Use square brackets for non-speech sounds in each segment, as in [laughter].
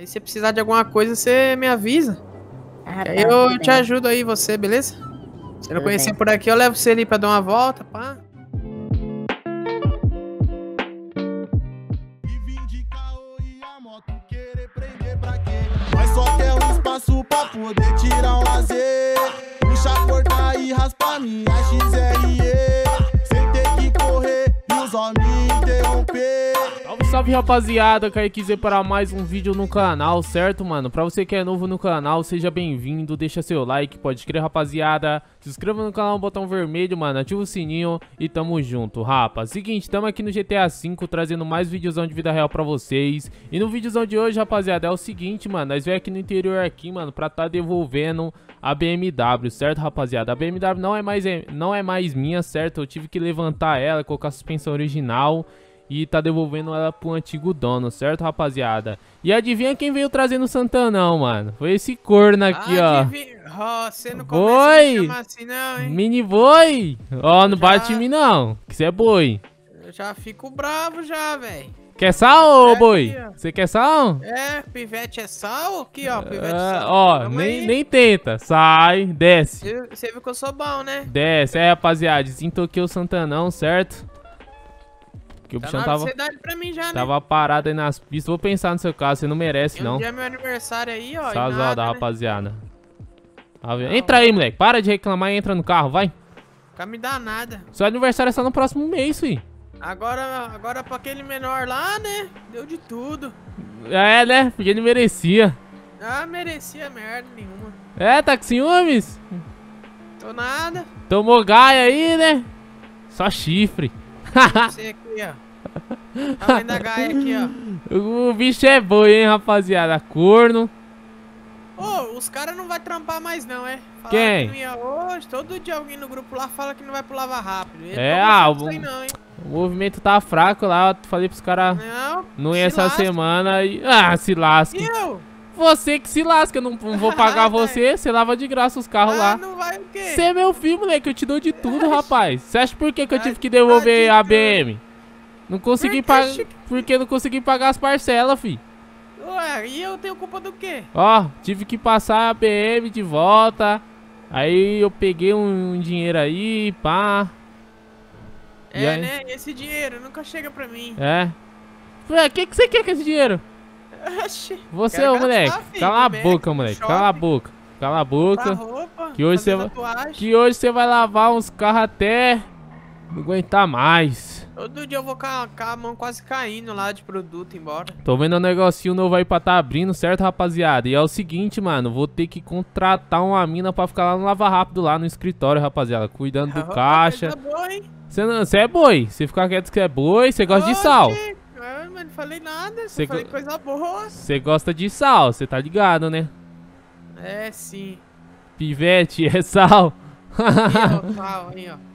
Aí se precisar de alguma coisa, você me avisa. Ah, tá, aí eu bem. te ajudo aí, você, beleza? Se não conhecer bem. por aqui, eu levo você ali pra dar uma volta, pá. poder tirar um lazer. Puxa cortar e raspar minha XL. salve rapaziada, Z para mais um vídeo no canal, certo mano? Pra você que é novo no canal, seja bem-vindo, deixa seu like, pode crer rapaziada Se inscreva no canal, botão vermelho mano, ativa o sininho e tamo junto, rapa Seguinte, tamo aqui no GTA V trazendo mais videozão de vida real pra vocês E no videozão de hoje rapaziada, é o seguinte mano, nós vem aqui no interior aqui mano Pra tá devolvendo a BMW, certo rapaziada? A BMW não é mais, é, não é mais minha, certo? Eu tive que levantar ela, colocar a suspensão original e tá devolvendo ela pro antigo dono, certo, rapaziada? E adivinha quem veio trazendo o Santanão, mano? Foi esse corno aqui, ah, ó. Oh, você não boi! Assim, não, hein? Mini boi! Ó, oh, não já... bate em mim, não, que você é boi. Eu já fico bravo já, velho. Quer sal, ô é boi? Você quer sal? É, pivete é sal? Aqui, ó, pivete é sal. Ó, nem, nem tenta. Sai, desce. Você viu que eu sou bom, né? Desce, é, rapaziada. desintoquei o Santanão, certo? Porque o tá bichão tava. Pra mim já, né? tava né? parado aí nas pistas. Vou pensar no seu caso, você não merece, Tem não. Um é meu aniversário aí, ó. Sazada, né? rapaziada. Tá entra aí, moleque. Para de reclamar e entra no carro, vai. Não me dá nada. Seu aniversário é só no próximo mês, fi. Agora, agora pra aquele menor lá, né? Deu de tudo. É, né? Porque ele merecia. Ah, merecia merda nenhuma. É, tá com ciúmes? Tô nada. Tomou gaia aí, né? Só chifre. [laughs] aqui, ó. O bicho é boi, hein, rapaziada. Corno. Ô, oh, os caras não vai trampar mais não, é? Falar Quem? Que ia hoje, todo dia alguém no grupo lá fala que não vai pro Lava Rápido. Ele é, ah, o, movimento tá fraco lá, eu falei pros caras não, não ia essa lasque. semana e... Ah, se lasque. E eu? Você que se lasca, eu não, não vou [laughs] pagar você, você lava de graça os carros ah, lá. não vai o quê? Você é meu filho, moleque, eu te dou de tudo, rapaz. Você acha por que, que eu tive que devolver a BM? Não consegui tá pagar, porque não consegui pagar as parcelas, fi. Ué, e eu tenho culpa do quê? Ó, tive que passar a BM de volta. Aí eu peguei um, um dinheiro aí, pá. É, aí... né? Esse dinheiro nunca chega pra mim. É. Ué, o que, que você quer com esse dinheiro? Você é o moleque. Cala a boca, moleque. Shopping. Cala a boca. Cala a boca. Tá roupa, que, hoje você vai... que hoje você vai lavar uns carros até não aguentar mais. Todo dia eu vou com a mão quase caindo lá de produto embora. Tô vendo um negocinho novo aí pra tá abrindo, certo, rapaziada? E é o seguinte, mano, vou ter que contratar uma mina pra ficar lá no Lava Rápido, lá no escritório, rapaziada. Cuidando do [laughs] caixa. Você tá é boi. Você é ficar quieto que é boi, você gosta Oxi. de sal. Né? não falei nada, só Cê falei coisa boa. Você gosta de sal, você tá ligado, né? É, sim. Pivete, [laughs] é sal. Aí, ó, sal, [laughs] aí, ó.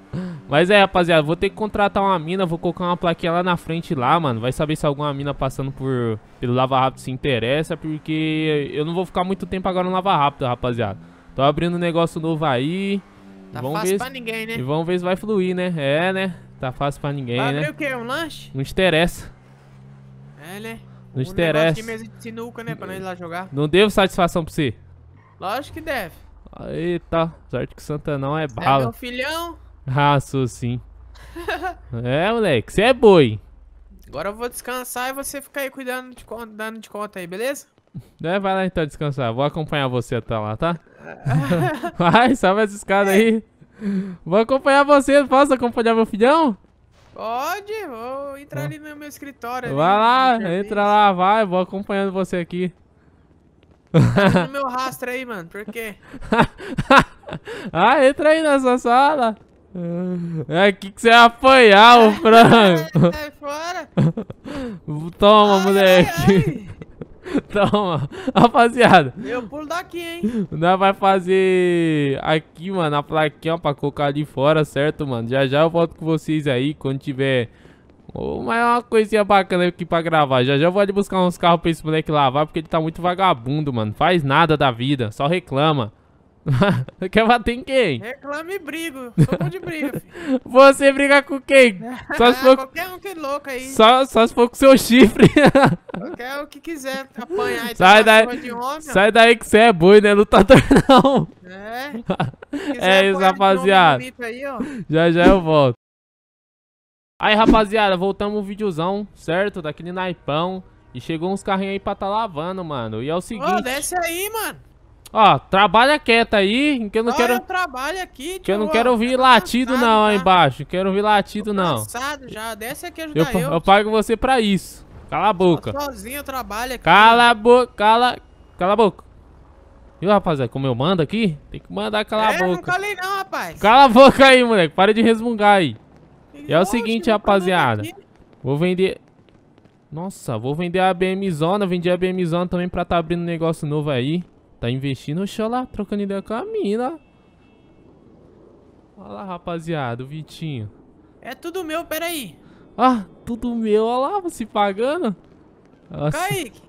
Mas é, rapaziada, vou ter que contratar uma mina, vou colocar uma plaquinha lá na frente lá, mano. Vai saber se alguma mina passando por pelo Lava Rápido se interessa, porque eu não vou ficar muito tempo agora no Lava Rápido, rapaziada. Tô abrindo um negócio novo aí. Tá vamos fácil ver pra se... ninguém, né? E vamos ver se vai fluir, né? É, né? Tá fácil pra ninguém, vai né? Vai o quê? Um lanche? Não interessa. É, né? Não te interessa. mesa de sinuca, né? Pra nós lá jogar. Não devo satisfação pra você. Lógico que deve. Eita, sorte que Santa não é bala. Você é meu filhão? [laughs] Ah, sou sim. é, moleque, você é boi. Agora eu vou descansar e você fica aí cuidando de conta, dando de conta aí, beleza? É, vai lá então descansar. Vou acompanhar você até lá, tá? [laughs] [laughs] vai, salva essa escada aí. Vou acompanhar você. Posso acompanhar meu filhão? Pode, vou entrar ah. ali no meu escritório. Vai ali, lá, entra lá, vai, vou acompanhando você aqui. Tá no [laughs] meu rastro aí, mano, por quê? [laughs] ah, entra aí nessa sala. É aqui que você vai apanhar, o [laughs] frango. Sai fora. Toma, ai, moleque. Ai, ai. [laughs] Então, rapaziada. Eu pulo daqui, hein? Nós vai fazer aqui, mano, a plaquinha pra colocar ali fora, certo, mano? Já já eu volto com vocês aí, quando tiver... mas é uma coisinha bacana aqui pra gravar. Já já eu vou ali buscar uns carros pra esse moleque lavar, porque ele tá muito vagabundo, mano. Faz nada da vida, só reclama. [laughs] Quer bater em quem? Reclamo e brigo. Sou bom de briga, [laughs] filho. Você briga com quem? [laughs] Só se for... Ah, qualquer um que é louco aí. Só, só se for com seu chifre. Qualquer o que quiser apanhar. Sai daí, homem, sai daí que você é boi, né? Lutador não. É. É isso, rapaziada. Aí, já já eu volto. Aí, rapaziada, voltamos um videozão, certo? Daquele naipão. E chegou uns carrinhos aí pra tá lavando, mano. E é o seguinte... Ô, desce aí, mano. Ó, trabalha quieto aí, que eu não Ó, quero... Eu trabalho aqui, Que eu não tá tá? quero ouvir latido cansado, não, aí embaixo. Não quero ouvir latido não. cansado já, desce aqui ajudar eu. Eu, eu pago você pra isso. Cala a boca. Só sozinho eu trabalho aqui. Cala a boca, cala... Cala a boca. Viu, rapaziada, como eu mando aqui? Tem que mandar calar é, a boca. não calei não, rapaz. Cala a boca aí, moleque. Para de resmungar aí. E é o seguinte, rapaziada. Vou vender... Nossa, vou vender a BM Zona. Vendi a BM Zona também pra tá abrindo um negócio novo aí. Tá investindo o show lá, trocando ideia com a mina. Olha lá, rapaziada, o Vitinho. É tudo meu, peraí. Ah, tudo meu, olha lá, você pagando. Nossa. Kaique,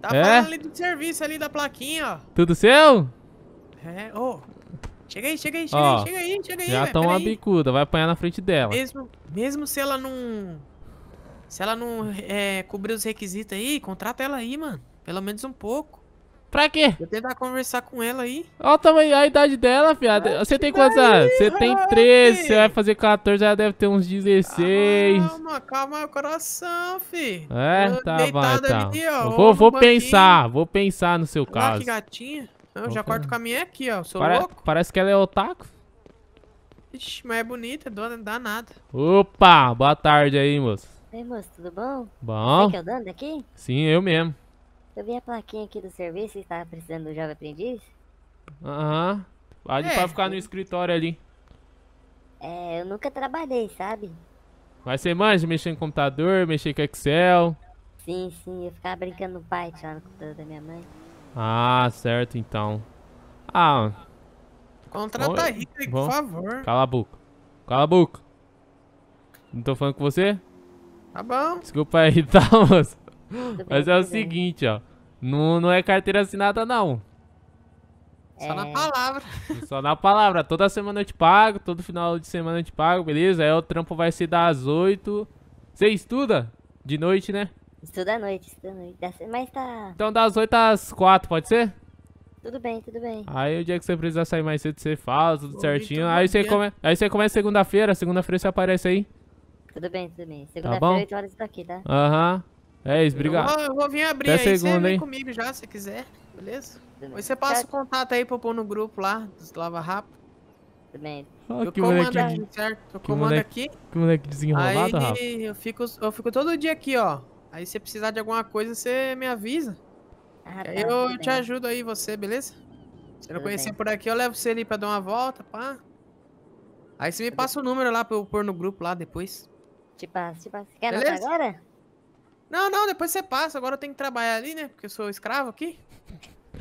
tá é? falando ali do serviço ali da plaquinha, ó. Tudo seu? É, ô. Oh. Chega aí, chega aí, chega ó, aí, chega aí, chega aí. Já véio, tão uma bicuda, vai apanhar na frente dela. Mesmo, mesmo se ela não... Se ela não é, cobrir os requisitos aí, contrata ela aí, mano. Pelo menos um pouco. Pra quê? Vou tentar conversar com ela aí. Olha o tamanho, a idade dela, fiada. Você tem quantos anos? Você tem 13, você vai fazer 14, ela deve ter uns 16. Calma, calma é o coração, fi. É, tá bom, tá. Ó, vou vou pensar, vou pensar no seu caso. Olha que gatinha. Eu vou já corto com a minha aqui, ó. Sou Pare louco. Parece que ela é otaku. Ixi, mas é bonita, é dona, nada. Opa, boa tarde aí, moço. Ei, moço, tudo bom? Bom. Você que é o dono daqui? Sim, eu mesmo. Eu vi a plaquinha aqui do serviço e estava precisando do jovem aprendiz. Aham. Uhum. Ali é. pra ficar no escritório ali. É, eu nunca trabalhei, sabe? Mas você manja mexer em computador, mexer com Excel? Sim, sim. Eu ficava brincando no Python lá no computador da minha mãe. Ah, certo então. Ah. Contrata a Hitler, por favor. Cala a boca. Cala a boca. Não tô falando com você? Tá bom. Desculpa aí, [laughs] tá, moço? Mas é o seguinte, ó. Não, não é carteira assinada, não. Só na é. palavra. [laughs] Só na palavra. Toda semana eu te pago, todo final de semana eu te pago, beleza? Aí o trampo vai ser das 8. Você estuda? De noite, né? Estuda à noite, estuda à noite. Mas tá. Então das 8 às 4, pode ser? Tudo bem, tudo bem. Aí o dia que você precisar sair mais cedo, você fala, tudo certinho. Então aí você, come... aí você começa segunda-feira, segunda-feira você aparece aí. Tudo bem, tudo bem. Tá segunda-feira, tá 8 horas tá aqui, tá? Aham. Uhum. É isso, obrigado. Eu, eu vou, vir abrir Até aí, segunda, você hein? comigo já, se quiser, beleza? Aí você passa o contato aí pra eu pôr no grupo lá, dos Lava Rápido. Também. bem. eu que comando aqui, certo? Eu comando moleque, aqui. Que moleque desenrolado, Aí Rafa. eu fico, eu fico todo dia aqui, ó. Aí se precisar de alguma coisa, você me avisa. Ah, tá, aí eu te ajudo aí, você, beleza? Se eu não conhecer bem. por aqui, eu levo você ali pra dar uma volta, pá. Aí você me passa o número lá pra eu pôr no grupo lá depois. Te passo, te passo. Quer agora? Não, não, depois você passa. Agora eu tenho que trabalhar ali, né? Porque eu sou escravo aqui.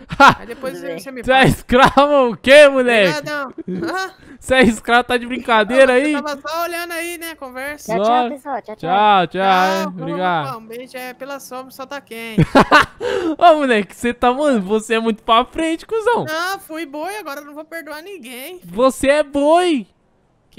[laughs] Aí depois você me Você é escravo o quê, moleque? Você é escravo, tá de brincadeira aí? Eu tava só olhando aí, né? Conversa. Tchau, tchau, pessoal. Tchau, tchau. Tchau, Obrigado. Um beijo é pela sombra, só tá quente. [laughs] Ô, moleque, você tá, mano, você é muito pra frente, cuzão. Não, fui boi, agora não vou perdoar ninguém. Você é boi.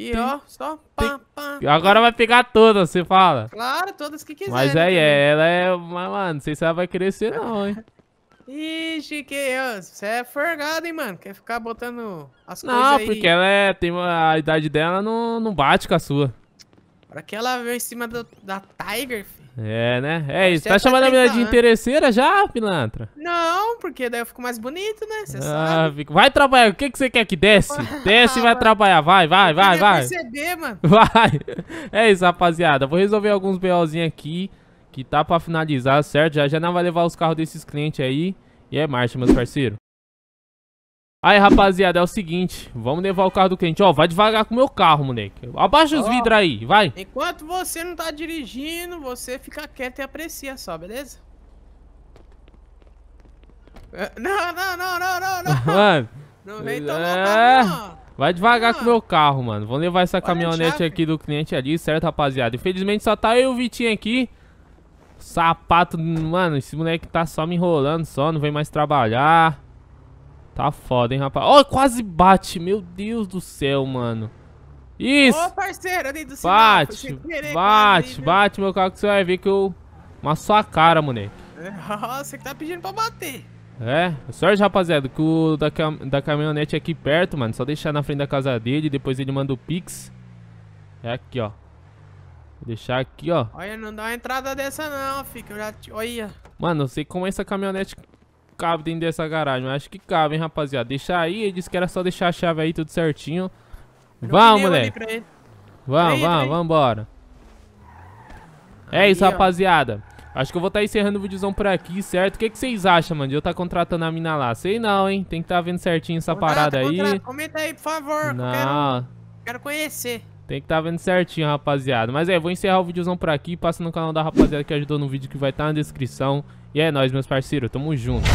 Aqui, ó, só pá, pá. Agora vai pegar todas, você fala. Claro, todas que quiser. Mas né, aí, é, ela é. Mas, mano, não sei se ela vai crescer, não, hein? [laughs] Ixi, que você é forgado, hein, mano? Quer ficar botando as não, coisas aí. Não, porque ela é, tem a idade dela não, não bate com a sua. Pra que ela veio em cima do, da Tiger, é, né? É, isso. Tá chamando a minha de né? interesseira já, pilantra? Não, porque daí eu fico mais bonito, né? Você ah, sabe. Fico... Vai trabalhar. O que, que você quer que desce? [laughs] Desce e vai trabalhar. Vai, vai, vai, vai. Perceber, mano. [laughs] Vai. É isso, rapaziada. Vou resolver alguns BOzinhos aqui. Que tá pra finalizar, certo? Já já não vai levar os carros desses clientes aí. E é marcha, meus parceiros. Aí, rapaziada, é o seguinte, vamos levar o carro do cliente. Ó, vai devagar com o meu carro, moleque. Abaixa os oh, vidros aí, vai. Enquanto você não tá dirigindo, você fica quieto e aprecia só, beleza? É, não, não, não, não, não, não. [laughs] Mano. Não vem tomar é... vai devagar não. com o meu carro, mano. Vamos levar essa caminhonete aqui do cliente ali, certo, rapaziada? Infelizmente só tá eu e o Vitinho aqui. Sapato, mano, esse moleque tá só me enrolando só, não vem mais trabalhar. Tá foda, hein, rapaz. Ó, oh, quase bate. Meu Deus do céu, mano. Isso. Ô, parceiro, ali do Bate, querer, né? bate, quase, bate, meu carro, que você vai ver que eu... Uma sua cara, moleque. Nossa, é, [laughs] que tá pedindo pra bater. É, sorte, rapaziada, que o da, cam da caminhonete é aqui perto, mano. Só deixar na frente da casa dele, depois ele manda o Pix. É aqui, ó. Vou deixar aqui, ó. Olha, não dá uma entrada dessa não, fica. Te... Olha. Mano, não sei como essa caminhonete cabe dentro dessa garagem. acho que cabe, hein, rapaziada. Deixa aí, ele disse que era só deixar a chave aí tudo certinho. Vamos, moleque. Vamos, vamos, vamos embora. É isso, rapaziada. Acho que eu vou estar tá encerrando o videozão por aqui, certo? O que, que vocês acham, mano, de eu estar tá contratando a mina lá? Sei não, hein? Tem que estar tá vendo certinho essa Contrata, parada aí. Comenta aí, por favor. Não. Quero, quero conhecer. Tem que estar tá vendo certinho, rapaziada. Mas é, vou encerrar o videozão por aqui. Passa no canal da rapaziada que ajudou no vídeo que vai estar tá na descrição. E é nóis, meus parceiros. Tamo junto.